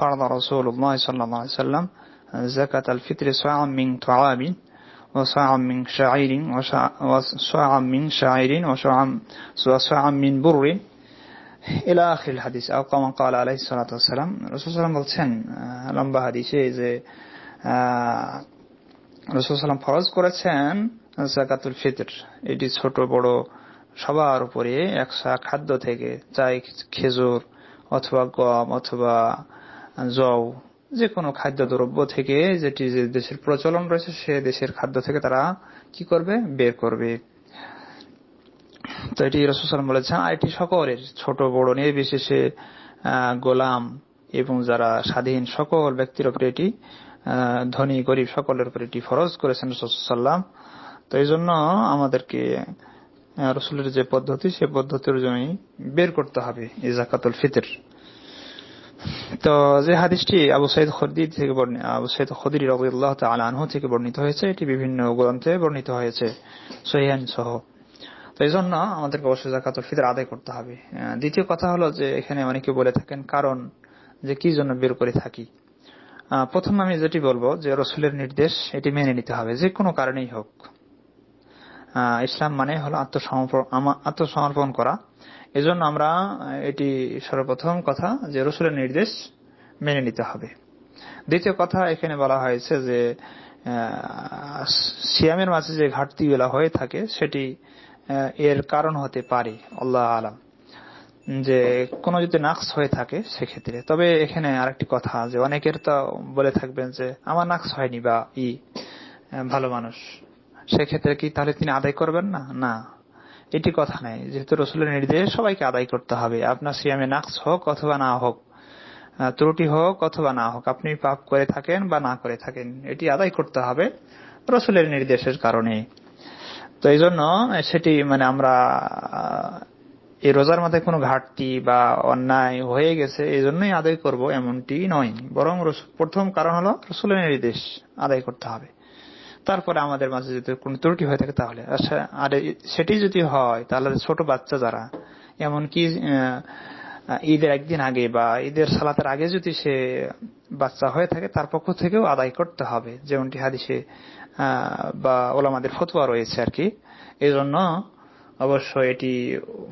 فرض رسول الله صلى الله عليه وسلم زكاة الفطر صاع من طعام وصاع من شعير وصاع من شعير وصاع من بر ইলা আখিল হাদিস আও কামান কাল আলাইহি সালাতু ওয়াসালাম রাসূল সাল্লাম বলছেন লম্বা হাদিসে যে রাসূল সাল্লাম ফরজ করেছেন যাকাতুল ফিতর এটি ছোট বড় সবার উপরে একসা খাদ্য থেকে চাই খেজুর অথবা গম অথবা জও যে কোনো খাদ্য দ্রব্য থেকে যেটি যে দেশের প্রচলন রয়েছে সে দেশের খাদ্য থেকে তারা কি করবে বের করবে তো এটি রসুসান বলেছেন আর এটি সকলের ছোট বড় নিয়ে বিশেষে গোলাম এবং যারা স্বাধীন সকল ব্যক্তির উপরে এটি ধনী গরিব সকলের উপরে এটি ফরজ করেছেন রসুসাল্লাম তো এই জন্য আমাদেরকে রসুলের যে পদ্ধতি সে পদ্ধতির জন্যই বের করতে হবে এই জাকাতুল ফিতর তো যে হাদিসটি আবু সাইদ খদি থেকে বর্ণিত আবু সাইদ খদির রবিউল্লাহ আনহু থেকে বর্ণিত হয়েছে এটি বিভিন্ন গ্রন্থে বর্ণিত হয়েছে সহিয়ান সহ তো এই জন্য আমাদেরকে অবশ্যই জাকাতুল ফিতর আদায় করতে হবে দ্বিতীয় কথা হলো যে এখানে অনেকে বলে থাকেন কারণ যে কি জন্য বের করে থাকি প্রথম আমি যেটি বলবো যে রসুলের নির্দেশ এটি মেনে নিতে হবে যে কোনো কারণেই হোক ইসলাম মানে হলো আত্মসমর্পণ আত্মসমর্পণ করা এজন্য আমরা এটি সর্বপ্রথম কথা যে রসুলের নির্দেশ মেনে নিতে হবে দ্বিতীয় কথা এখানে বলা হয়েছে যে সিয়ামের মাঝে যে বেলা হয়ে থাকে সেটি এর কারণ হতে পারে আল্লাহ আলাম যে কোনো যদি নাক্স হয়ে থাকে সেক্ষেত্রে তবে এখানে আরেকটি কথা যে অনেকের তো বলে থাকবেন যে আমার নাক্স হয়নি বা ই ভালো মানুষ সেক্ষেত্রে কি তাহলে তিনি আদায় করবেন না না এটি কথা নাই যেহেতু রসুলের নির্দেশ সবাইকে আদায় করতে হবে আপনার সিয়ামে নাকস হোক অথবা না হোক ত্রুটি হোক অথবা না হোক আপনি পাপ করে থাকেন বা না করে থাকেন এটি আদায় করতে হবে রসুলের নির্দেশের কারণে তো এই জন্য সেটি মানে আমরা এই রোজার মাথায় কোনো ঘাটতি বা অন্যায় হয়ে গেছে এই জন্যই আদায় করব এমনটি নয় বরং প্রথম কারণ হলো রসুলের নির্দেশ আদায় করতে হবে তারপরে আমাদের মাঝে যদি কোনো ত্রুটি হয়ে থাকে তাহলে আচ্ছা, আর সেটি যদি হয় তাহলে ছোট বাচ্চা যারা এমনকি ঈদের একদিন আগে বা ঈদের সালাতের আগে যদি সে বাচ্চা হয়ে থাকে তার পক্ষ থেকেও আদায় করতে হবে যেমনটি হাদিসে বা ওলামাদের ফতুয়া রয়েছে আর কি এই জন্য অবশ্য এটি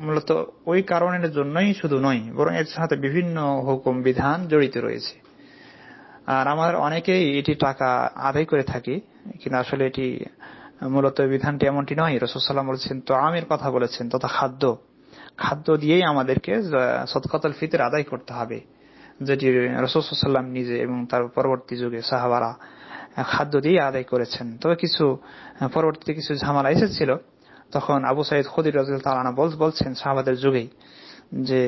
মূলত ওই কারণের জন্যই শুধু নয় বরং এর সাথে বিভিন্ন হুকুম বিধান জড়িত রয়েছে আর আমার অনেকেই এটি টাকা আদায় করে থাকি কিন্তু আসলে এটি মূলত বিধানটি এমনটি নয় রসুসাল্লাম বলেছেন তো আমের কথা বলেছেন তথা খাদ্য খাদ্য দিয়েই আমাদেরকে সৎকাতল ফিতের আদায় করতে হবে যেটি রসুসাল্লাম নিজে এবং তার পরবর্তী যুগে সাহাবারা খাদ্য দিয়ে আদায় করেছেন তবে কিছু পরবর্তীতে কিছু ঝামেলা এসেছিল তখন আবু সাইদ খদির রাজিল তালানা বলছেন সাহাবাদের যুগেই যে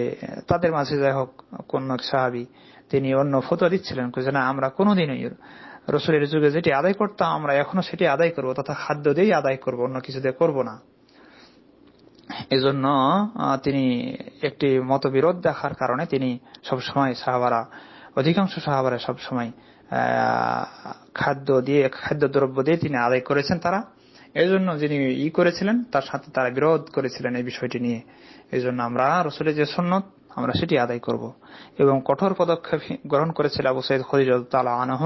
তাদের মাঝে যাই হোক কোন সাহাবি তিনি অন্য ফতোয়া দিচ্ছিলেন যে না আমরা কোনোদিনই রসুলের যুগে যেটি আদায় করতাম আমরা এখনো সেটি আদায় করব তথা খাদ্য দিয়েই আদায় করব অন্য কিছু দিয়ে করবো না এজন্য তিনি একটি মতবিরোধ দেখার কারণে তিনি সবসময় সাহাবারা অধিকাংশ সাহাবারা সবসময় খাদ্য দিয়ে খাদ্য দ্রব্য দিয়ে তিনি আদায় করেছেন তারা এজন্য যিনি ই করেছিলেন তার সাথে তারা বিরোধ করেছিলেন এই বিষয়টি নিয়ে এজন্য আমরা রসুলের যে সন্ন্যত আমরা সেটি আদায় করব এবং কঠোর পদক্ষেপ গ্রহণ করেছিল আবু সৈয়দ খরিজ তালা আনহ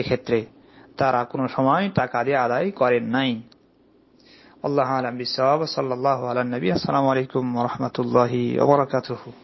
এক্ষেত্রে তারা কোনো সময় টাকা দিয়ে আদায় করেন নাই আল্লাহ আলম বিশ্বাব সাল্লাহ নবী আসসালামু আলাইকুম রহমতুল্লাহ ওবরাকাতহু